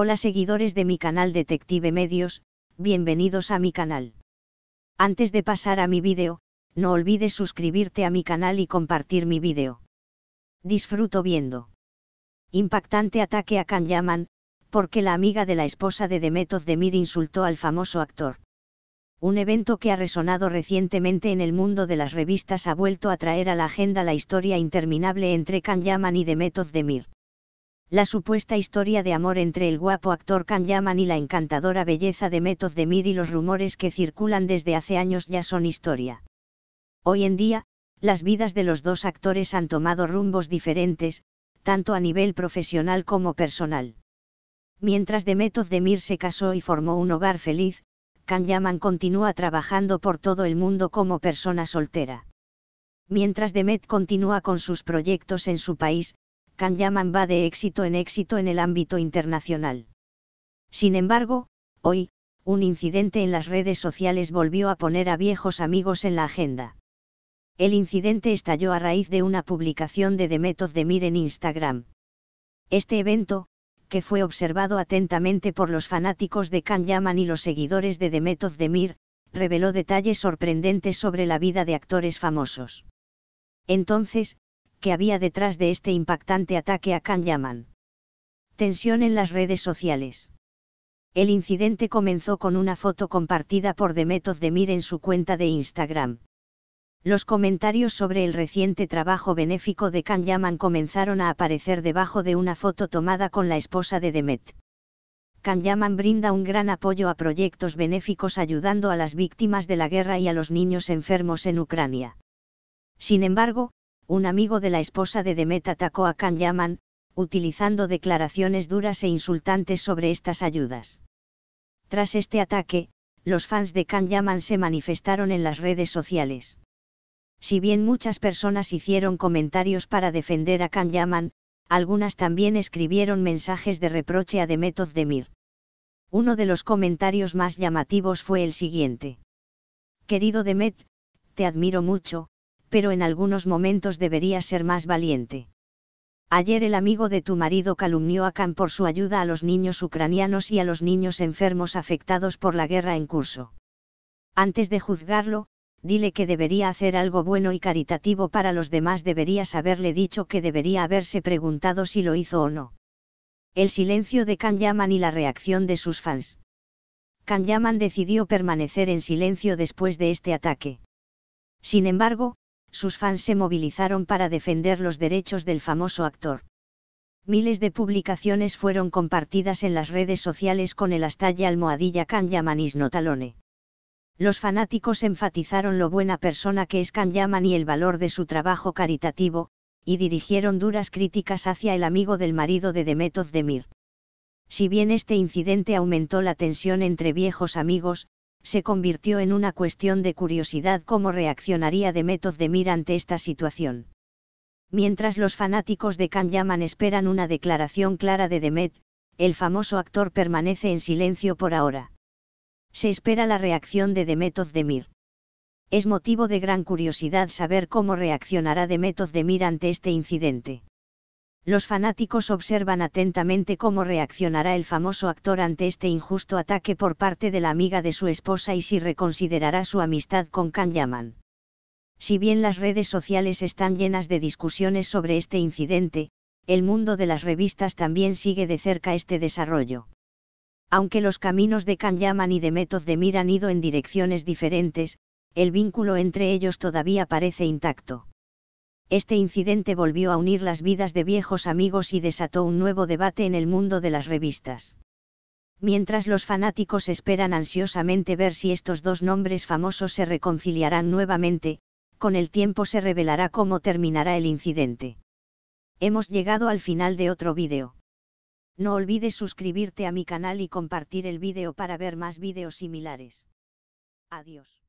Hola seguidores de mi canal Detective Medios, bienvenidos a mi canal. Antes de pasar a mi vídeo, no olvides suscribirte a mi canal y compartir mi vídeo. Disfruto viendo. Impactante ataque a Can Yaman, porque la amiga de la esposa de Demetoz Demir insultó al famoso actor. Un evento que ha resonado recientemente en el mundo de las revistas ha vuelto a traer a la agenda la historia interminable entre Can Yaman y Demetoz Demir la supuesta historia de amor entre el guapo actor Can Yaman y la encantadora belleza de Method y los rumores que circulan desde hace años ya son historia. Hoy en día, las vidas de los dos actores han tomado rumbos diferentes, tanto a nivel profesional como personal. Mientras Demet Demir se casó y formó un hogar feliz, Can Yaman continúa trabajando por todo el mundo como persona soltera. Mientras Demet continúa con sus proyectos en su país, Can Yaman va de éxito en éxito en el ámbito internacional. Sin embargo, hoy, un incidente en las redes sociales volvió a poner a viejos amigos en la agenda. El incidente estalló a raíz de una publicación de The Method en Instagram. Este evento, que fue observado atentamente por los fanáticos de Can Yaman y los seguidores de The Method reveló detalles sorprendentes sobre la vida de actores famosos. Entonces, que había detrás de este impactante ataque a Can Yaman. Tensión en las redes sociales. El incidente comenzó con una foto compartida por Demet Ozdemir en su cuenta de Instagram. Los comentarios sobre el reciente trabajo benéfico de Kanyaman comenzaron a aparecer debajo de una foto tomada con la esposa de Demet. Can Yaman brinda un gran apoyo a proyectos benéficos ayudando a las víctimas de la guerra y a los niños enfermos en Ucrania. Sin embargo, un amigo de la esposa de Demet atacó a Kan Yaman, utilizando declaraciones duras e insultantes sobre estas ayudas. Tras este ataque, los fans de Kan Yaman se manifestaron en las redes sociales. Si bien muchas personas hicieron comentarios para defender a Kan Yaman, algunas también escribieron mensajes de reproche a Demet Demir. Uno de los comentarios más llamativos fue el siguiente. Querido Demet, te admiro mucho, pero en algunos momentos deberías ser más valiente. Ayer el amigo de tu marido calumnió a Khan por su ayuda a los niños ucranianos y a los niños enfermos afectados por la guerra en curso. Antes de juzgarlo, dile que debería hacer algo bueno y caritativo para los demás. Deberías haberle dicho que debería haberse preguntado si lo hizo o no. El silencio de Khan Yaman y la reacción de sus fans. Khan Yaman decidió permanecer en silencio después de este ataque. Sin embargo, sus fans se movilizaron para defender los derechos del famoso actor. Miles de publicaciones fueron compartidas en las redes sociales con el astalla almohadilla Can Notalone. Los fanáticos enfatizaron lo buena persona que es Kanyaman y el valor de su trabajo caritativo, y dirigieron duras críticas hacia el amigo del marido de Demet Demir. Si bien este incidente aumentó la tensión entre viejos amigos, se convirtió en una cuestión de curiosidad cómo reaccionaría Demetod Demir ante esta situación. Mientras los fanáticos de Can Yaman esperan una declaración clara de Demet, el famoso actor permanece en silencio por ahora. Se espera la reacción de Demet Demir. Es motivo de gran curiosidad saber cómo reaccionará Demet Demir ante este incidente. Los fanáticos observan atentamente cómo reaccionará el famoso actor ante este injusto ataque por parte de la amiga de su esposa y si reconsiderará su amistad con Kan Yaman. Si bien las redes sociales están llenas de discusiones sobre este incidente, el mundo de las revistas también sigue de cerca este desarrollo. Aunque los caminos de Kan Yaman y de Method de han ido en direcciones diferentes, el vínculo entre ellos todavía parece intacto este incidente volvió a unir las vidas de viejos amigos y desató un nuevo debate en el mundo de las revistas. Mientras los fanáticos esperan ansiosamente ver si estos dos nombres famosos se reconciliarán nuevamente, con el tiempo se revelará cómo terminará el incidente. Hemos llegado al final de otro vídeo. No olvides suscribirte a mi canal y compartir el vídeo para ver más vídeos similares. Adiós.